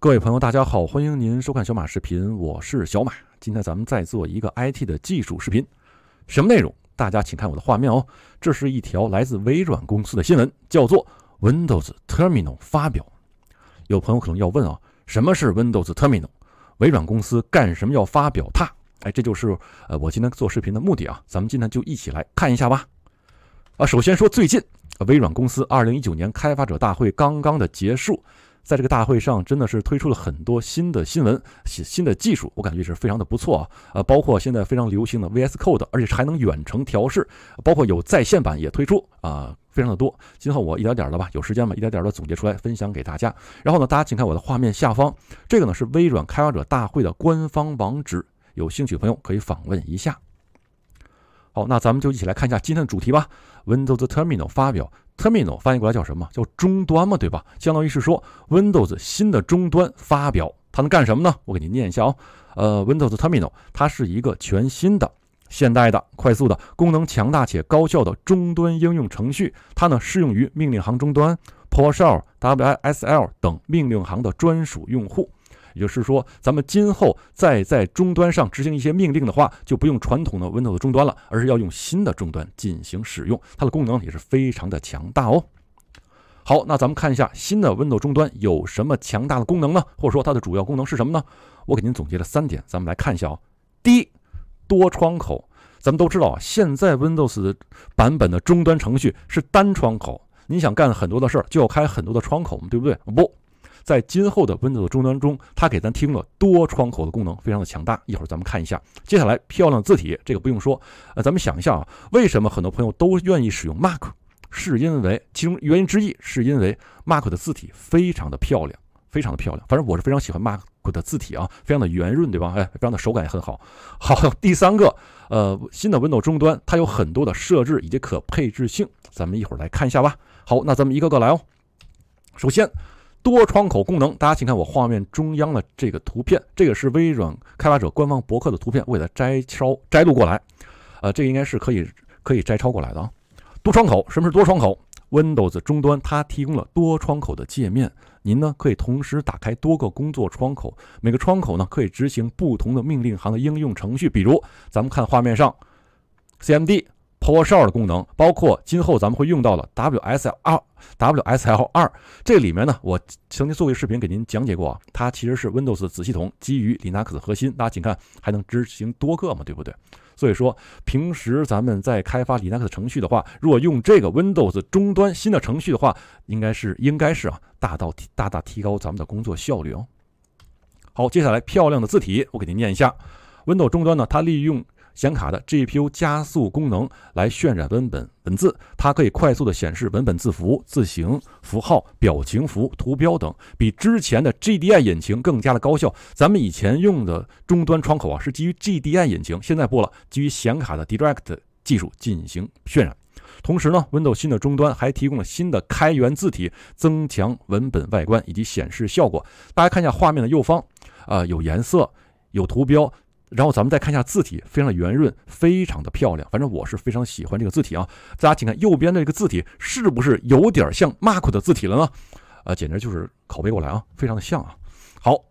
各位朋友，大家好，欢迎您收看小马视频，我是小马。今天咱们再做一个 IT 的技术视频，什么内容？大家请看我的画面哦。这是一条来自微软公司的新闻，叫做 Windows Terminal 发表。有朋友可能要问啊，什么是 Windows Terminal？微软公司干什么要发表它？哎，这就是呃我今天做视频的目的啊。咱们今天就一起来看一下吧。啊，首先说最近微软公司二零一九年开发者大会刚刚的结束。在这个大会上，真的是推出了很多新的新闻、新新的技术，我感觉是非常的不错啊。呃，包括现在非常流行的 VS Code，而且还能远程调试，包括有在线版也推出啊，非常的多。今后我一点点的吧，有时间嘛，一点点的总结出来分享给大家。然后呢，大家请看我的画面下方，这个呢是微软开发者大会的官方网址，有兴趣的朋友可以访问一下。好，那咱们就一起来看一下今天的主题吧。Windows Terminal 发表，Terminal 翻译过来叫什么？叫终端嘛，对吧？相当于是说 Windows 新的终端发表，它能干什么呢？我给您念一下哦。呃，Windows Terminal 它是一个全新的、现代的、快速的、功能强大且高效的终端应用程序，它呢适用于命令行终端、PowerShell、WSL 等命令行的专属用户。也就是说，咱们今后再在终端上执行一些命令的话，就不用传统的 Windows 终端了，而是要用新的终端进行使用。它的功能也是非常的强大哦。好，那咱们看一下新的 Windows 终端有什么强大的功能呢？或者说它的主要功能是什么呢？我给您总结了三点，咱们来看一下哦。第一，多窗口。咱们都知道，啊，现在 Windows 版本的终端程序是单窗口，你想干很多的事儿，就要开很多的窗口嘛，对不对？不。在今后的 Windows 终端中，它给咱提供了多窗口的功能，非常的强大。一会儿咱们看一下。接下来，漂亮字体，这个不用说，呃，咱们想一下啊，为什么很多朋友都愿意使用 Mac？是因为其中原因之一，是因为 Mac 的字体非常的漂亮，非常的漂亮。反正我是非常喜欢 Mac 的字体啊，非常的圆润，对吧？哎，非常的手感也很好。好，第三个，呃，新的 Windows 终端它有很多的设置以及可配置性，咱们一会儿来看一下吧。好，那咱们一个个来哦。首先。多窗口功能，大家请看我画面中央的这个图片，这个是微软开发者官方博客的图片，我给摘抄摘录过来。呃，这个应该是可以可以摘抄过来的啊。多窗口，什么是多窗口？Windows 终端它提供了多窗口的界面，您呢可以同时打开多个工作窗口，每个窗口呢可以执行不同的命令行的应用程序，比如咱们看画面上，CMD。PowerShell 的功能，包括今后咱们会用到的 WSL2，WSL2 这里面呢，我曾经做过视频给您讲解过啊，它其实是 Windows 子系统基于 Linux 核心，大家请看还能执行多个嘛，对不对？所以说平时咱们在开发 Linux 程序的话，如果用这个 Windows 终端新的程序的话，应该是应该是啊，大到大大提高咱们的工作效率哦。好，接下来漂亮的字体我给您念一下，Windows 终端呢，它利用。显卡的 GPU 加速功能来渲染文本文字，它可以快速的显示文本字符、字形、符号、表情符、图标等，比之前的 GDI 引擎更加的高效。咱们以前用的终端窗口啊，是基于 GDI 引擎，现在不了，基于显卡的 Direct 技术进行渲染。同时呢，Windows 新的终端还提供了新的开源字体，增强文本外观以及显示效果。大家看一下画面的右方，啊，有颜色，有图标。然后咱们再看一下字体，非常的圆润，非常的漂亮。反正我是非常喜欢这个字体啊！大家请看右边的这个字体，是不是有点像 Mark 的字体了呢？啊，简直就是拷贝过来啊，非常的像啊！好。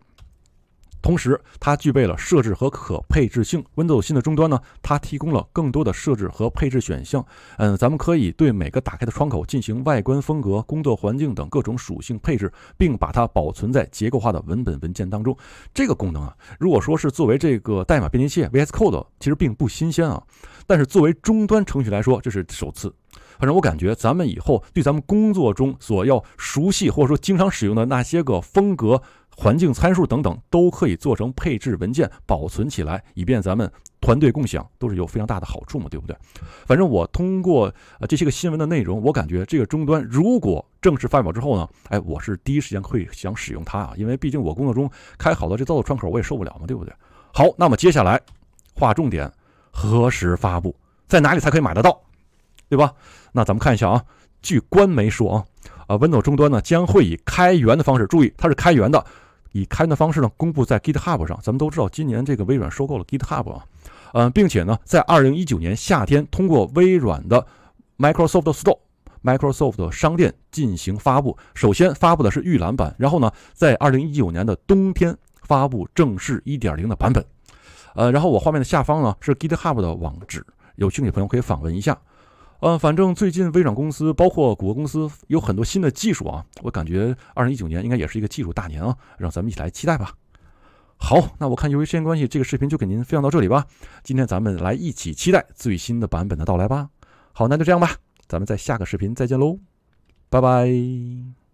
同时，它具备了设置和可配置性。Windows 新的终端呢，它提供了更多的设置和配置选项。嗯，咱们可以对每个打开的窗口进行外观风格、工作环境等各种属性配置，并把它保存在结构化的文本文件当中。这个功能啊，如果说是作为这个代码编辑器 VS Code，其实并不新鲜啊。但是作为终端程序来说，这是首次。反正我感觉，咱们以后对咱们工作中所要熟悉或者说经常使用的那些个风格。环境参数等等都可以做成配置文件保存起来，以便咱们团队共享，都是有非常大的好处嘛，对不对？反正我通过呃这些个新闻的内容，我感觉这个终端如果正式发表之后呢，哎，我是第一时间会想使用它啊，因为毕竟我工作中开好了这造的窗口，我也受不了嘛，对不对？好，那么接下来划重点，何时发布，在哪里才可以买得到，对吧？那咱们看一下啊，据官媒说啊，啊，Windows 终端呢将会以开源的方式，注意它是开源的。以开源的方式呢，公布在 GitHub 上。咱们都知道，今年这个微软收购了 GitHub 啊，呃，并且呢，在二零一九年夏天通过微软的 Microsoft Store、Microsoft 商店进行发布。首先发布的是预览版，然后呢，在二零一九年的冬天发布正式一点零的版本。呃，然后我画面的下方呢是 GitHub 的网址，有兴趣朋友可以访问一下。呃，反正最近微软公司包括谷歌公司有很多新的技术啊，我感觉二零一九年应该也是一个技术大年啊，让咱们一起来期待吧。好，那我看由于时间关系，这个视频就给您分享到这里吧。今天咱们来一起期待最新的版本的到来吧。好，那就这样吧，咱们在下个视频再见喽，拜拜。